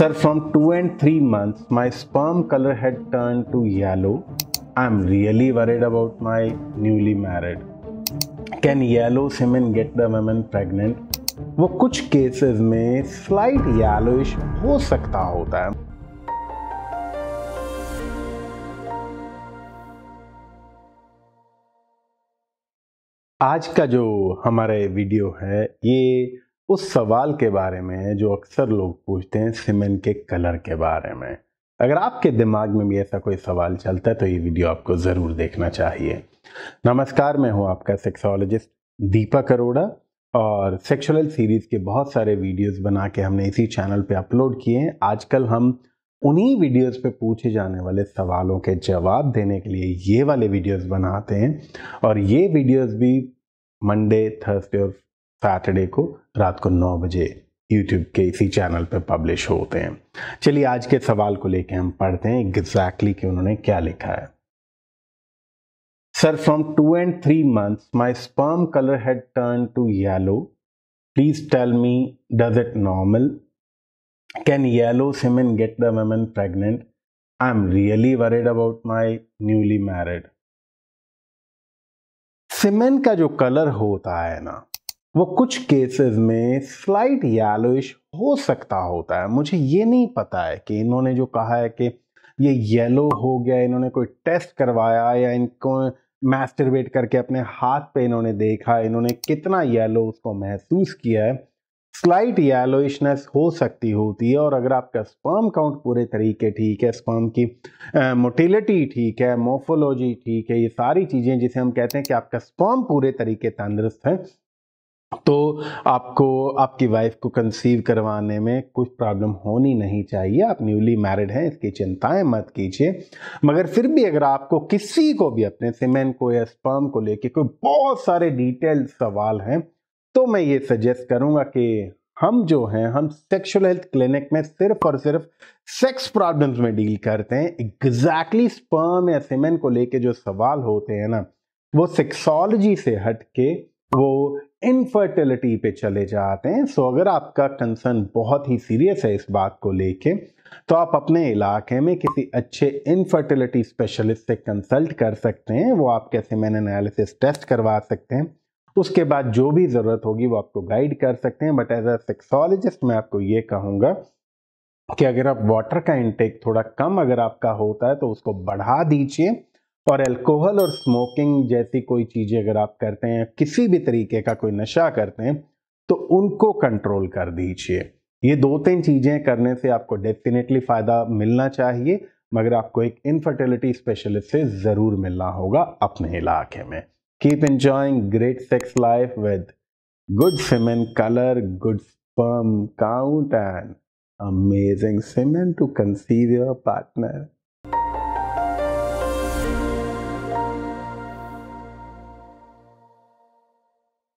Sir, from two and three months, my sperm color had turned to yellow. I'm really worried about my newly married. Can yellow semen get the women pregnant? वो कुछ cases में slight yellowish हो सकता होता है आज का जो हमारा वीडियो है ये उस सवाल के बारे में जो अक्सर लोग पूछते हैं सीमेंट के कलर के बारे में अगर आपके दिमाग में भी ऐसा कोई सवाल चलता है तो ये वीडियो आपको ज़रूर देखना चाहिए नमस्कार मैं हूँ आपका सेक्सोलॉजिस्ट दीपक अरोड़ा और सेक्सुअल सीरीज़ के बहुत सारे वीडियोस बना के हमने इसी चैनल पे अपलोड किए हैं आजकल हम उन्हीं वीडियोस पे पूछे जाने वाले सवालों के जवाब देने के लिए ये वाले वीडियोस बनाते हैं और ये वीडियोस भी मंडे थर्सडे और सैटरडे को रात को नौ बजे यूट्यूब के इसी चैनल पर पब्लिश होते हैं चलिए आज के सवाल को लेकर हम पढ़ते हैं एग्जैक्टली कि उन्होंने क्या लिखा है sir from two and three months my sperm colour had turn to yellow please tell me does it normal can yellow semen get the women pregnant I am really worried about my newly married semen का जो colour होता है ना वो कुछ cases में slight yellowish हो सकता होता है मुझे ये नहीं पता है कि इन्होंने जो कहा है कि ये येलो हो गया इन्होंने कोई टेस्ट करवाया या इनको मैस्टरबेट करके अपने हाथ पे इन्होंने देखा इन्होंने कितना येलो उसको महसूस किया है स्लाइट येलोइशनेस हो सकती होती है और अगर आपका स्पर्म काउंट पूरे तरीके ठीक है स्पर्म की मोटिलिटी ठीक है मोफोलॉजी ठीक है ये सारी चीज़ें जिसे हम कहते हैं कि आपका स्पर्म पूरे तरीके तंदुरुस्त है तो आपको आपकी वाइफ को कंसीव करवाने में कुछ प्रॉब्लम होनी नहीं चाहिए आप न्यूली मैरिड हैं इसकी चिंताएं मत कीजिए मगर फिर भी अगर आपको किसी को भी अपने सिमेन को या स्पर्म को लेके कोई बहुत सारे डिटेल सवाल हैं तो मैं ये सजेस्ट करूंगा कि हम जो हैं हम सेक्सुअल हेल्थ क्लिनिक में सिर्फ और सिर्फ सेक्स प्रॉब्लम्स में डील करते हैं एग्जैक्टली स्पर्म या सिमेन को लेके जो सवाल होते हैं ना वो सेक्सोलॉजी से हट के वो इनफर्टिलिटी पे चले जाते हैं सो अगर आपका कंसर्न बहुत ही सीरियस है इस बात को लेके तो आप अपने इलाके में किसी अच्छे इनफर्टिलिटी स्पेशलिस्ट से कंसल्ट कर सकते हैं वो आपके सीमेन एनालिसिस टेस्ट करवा सकते हैं उसके बाद जो भी ज़रूरत होगी वो आपको गाइड कर सकते हैं बट एज अ सेक्सोलॉजिस्ट मैं आपको ये कहूँगा कि अगर आप वाटर का इंटेक थोड़ा कम अगर आपका होता है तो उसको बढ़ा दीजिए और अल्कोहल और स्मोकिंग जैसी कोई चीज़ें अगर आप करते हैं किसी भी तरीके का कोई नशा करते हैं तो उनको कंट्रोल कर दीजिए ये दो तीन चीज़ें करने से आपको डेफिनेटली फ़ायदा मिलना चाहिए मगर आपको एक इनफर्टिलिटी स्पेशलिस्ट से ज़रूर मिलना होगा अपने इलाके में keep enjoying great sex life with good semen colour good sperm count and amazing semen to conceive your partner